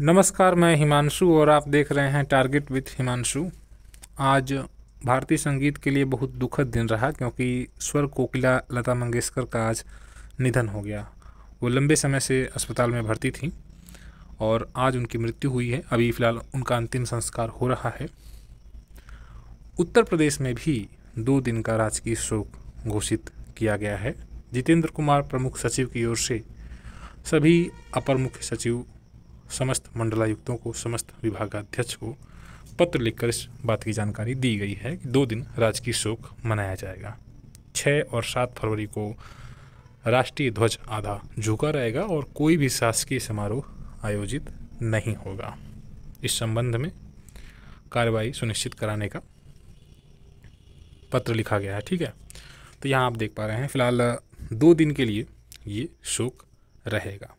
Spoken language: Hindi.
नमस्कार मैं हिमांशु और आप देख रहे हैं टारगेट विथ हिमांशु आज भारतीय संगीत के लिए बहुत दुखद दिन रहा क्योंकि स्वर कोकिला लता मंगेशकर का आज निधन हो गया वो लंबे समय से अस्पताल में भर्ती थी और आज उनकी मृत्यु हुई है अभी फ़िलहाल उनका अंतिम संस्कार हो रहा है उत्तर प्रदेश में भी दो दिन का राजकीय शोक घोषित किया गया है जितेंद्र कुमार प्रमुख सचिव की ओर से सभी अपर मुख्य सचिव समस्त मंडलायुक्तों को समस्त विभागाध्यक्ष को पत्र लिखकर इस बात की जानकारी दी गई है कि दो दिन राजकीय शोक मनाया जाएगा छः और सात फरवरी को राष्ट्रीय ध्वज आधा झुका रहेगा और कोई भी शासकीय समारोह आयोजित नहीं होगा इस संबंध में कार्रवाई सुनिश्चित कराने का पत्र लिखा गया है ठीक है तो यहाँ आप देख पा रहे हैं फिलहाल दो दिन के लिए ये शोक रहेगा